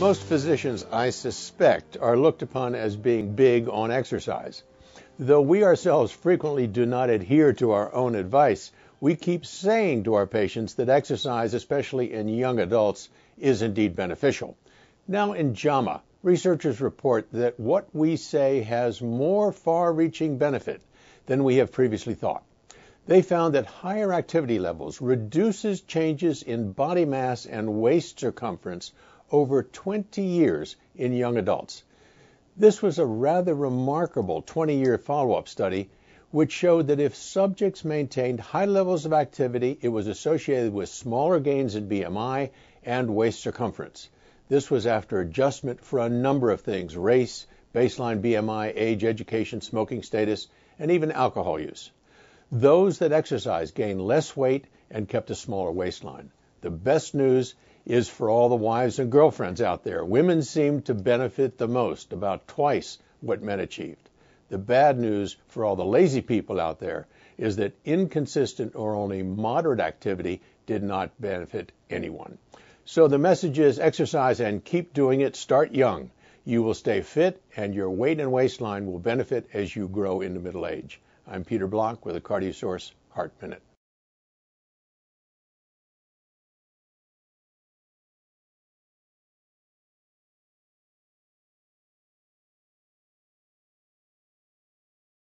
Most physicians, I suspect, are looked upon as being big on exercise. Though we ourselves frequently do not adhere to our own advice, we keep saying to our patients that exercise, especially in young adults, is indeed beneficial. Now, in JAMA, researchers report that what we say has more far reaching benefit than we have previously thought. They found that higher activity levels reduces changes in body mass and waist circumference over 20 years in young adults. This was a rather remarkable 20 year follow up study, which showed that if subjects maintained high levels of activity, it was associated with smaller gains in BMI and waist circumference. This was after adjustment for a number of things race, baseline BMI, age, education, smoking status, and even alcohol use. Those that exercised gained less weight and kept a smaller waistline. The best news is for all the wives and girlfriends out there. Women seem to benefit the most, about twice what men achieved. The bad news for all the lazy people out there is that inconsistent or only moderate activity did not benefit anyone. So the message is exercise and keep doing it. Start young. You will stay fit and your weight and waistline will benefit as you grow into middle age. I'm Peter Block with the Cardio Source Heart Minute.